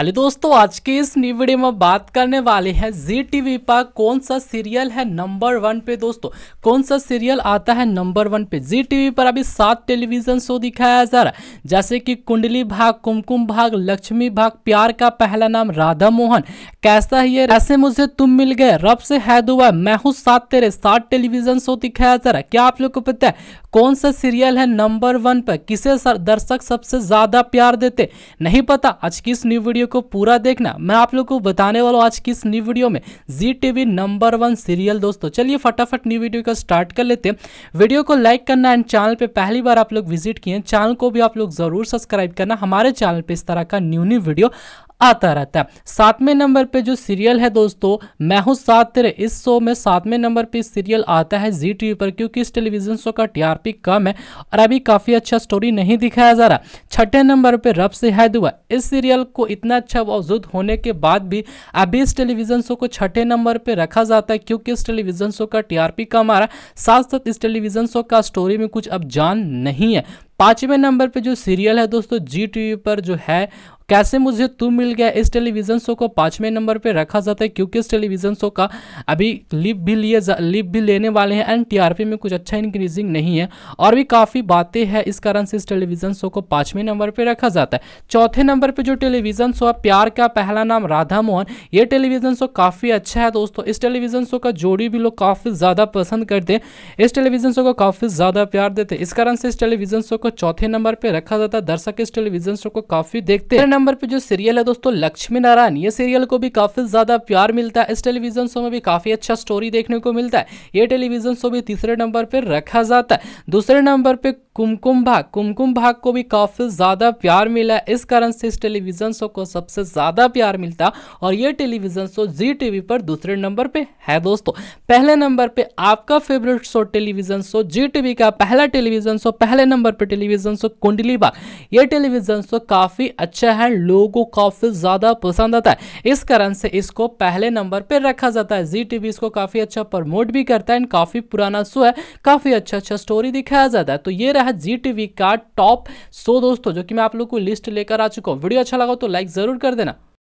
hello दोस्तों आज के इस न्यू वीडियो में बात करने वाले हैं जी टीवी पर कौन सा सीरियल है नंबर वन पे दोस्तों कौन सा सीरियल आता है नंबर वन पे जी टीवी पर अभी सात टेलीविजन शो दिखाया जा रहा है जैसे कि कुंडली भाग कुमकुम भाग लक्ष्मी भाग प्यार का पहला नाम राधा मोहन कैसा है ये ऐसे मुझे तुम मिल गए रब से है दुआ मैं हूँ सात तेरे सात टेलीविजन शो दिखाया जा रहा है क्या आप लोग को पता है कौन सा सीरियल है नंबर वन पर किसे दर्शक सबसे ज्यादा प्यार देते नहीं पता आज की इस न्यू वीडियो को पूरा देखना मैं आप लोग को बताने वाला हूँ आज किस न्यू वीडियो में Zee TV number one serial दोस्तों चलिए फटाफट न्यू वीडियो का स्टार्ट कर लेते हैं वीडियो को लाइक करना एंड चैनल पे पहली बार आप लोग विजिट किए चैनल को भी आप लोग जरूर सब्सक्राइब करना हमारे चैनल पे इस तरह का न्यू न्यू वीडियो आता रहता है सातवें नंबर पे जो सीरियल है दोस्तों मैं हूँ सात तेरे इस शो में सातवें नंबर पे सीरियल आता है जी टीवी पर क्योंकि इस टेलीविजन शो का टीआरपी कम है और अभी काफ़ी अच्छा स्टोरी नहीं दिखाया जा रहा छठे नंबर पे रब से है दुआ इस सीरियल को इतना अच्छा वजूद होने के बाद भी अभी इस टेलीविजन शो को छठे नंबर पर रखा जाता है क्योंकि इस टेलीविजन शो का पी कम आ रहा है साथ साथ इस टेलीविजन शो का स्टोरी में कुछ अब जान नहीं है पाँचवें नंबर पे जो सीरियल है दोस्तों जी टीवी पर जो है कैसे मुझे तू मिल गया इस टेलीविज़न शो को पाँचवें नंबर पर रखा जाता है क्योंकि इस टेलीविज़न शो का अभी लिप भी लिए लिप भी लेने वाले हैं एंड टीआरपी में कुछ अच्छा इंक्रीजिंग नहीं है और भी काफ़ी बातें हैं इस कारण से इस टेलीविज़न शो को पाँचवें नंबर पर रखा जाता है चौथे नंबर पर जो टेलीविज़न शो है प्यार का पहला नाम राधा मोहन ये टेलीविज़न शो काफ़ी अच्छा है दोस्तों इस टेलीविज़न शो का जोड़ी भी लोग काफ़ी ज़्यादा पसंद करते हैं इस टेलीविज़न शो को काफ़ी ज़्यादा प्यार देते हैं इस कारण से इस टेलीविज़न शो को चौथे नंबर पर रखा जाता है दर्शक इस टेलीविज़न शो को काफ़ी देखते हैं नंबर पे जो सीरियल है दोस्तों लक्ष्मी नारायण ये सीरियल को भी काफ़ी ज़्यादा प्यार मिलता है इस टेलीविजन शो में भी काफ़ी अच्छा स्टोरी देखने को मिलता है ये टेलीविजन शो भी तीसरे नंबर पर रखा जाता है दूसरे नंबर पर कुमकुम भाग कुमकुम भाग को भी काफ़ी ज़्यादा प्यार मिला इस कारण से इस टेलीविज़न शो को सबसे ज़्यादा प्यार मिलता और ये टेलीविज़न शो जी टीवी पर दूसरे नंबर पे है दोस्तों पहले नंबर पे आपका favourite show television show Zee TV का पहला टेलीविज़न शो पहले नंबर पे टेलीविज़न शो कुंडली भाग ये टेलीविज़न शो काफ़ी अच्छा है लोगों को काफ़ी ज़्यादा पसंद आता है इस कारण से इसको पहले नंबर पर रखा जाता है जी टीवी इसको काफ़ी अच्छा प्रमोट भी करता है एंड काफ़ी पुराना शो है काफ़ी अच्छा अच्छा स्टोरी दिखाया जाता है तो ये रहा है जी टीवी का टॉप सो दोस्तों जो कि मैं आप लोग को लिस्ट लेकर आ चुका हूँ वीडियो अच्छा लगा तो लाइक जरूर कर देना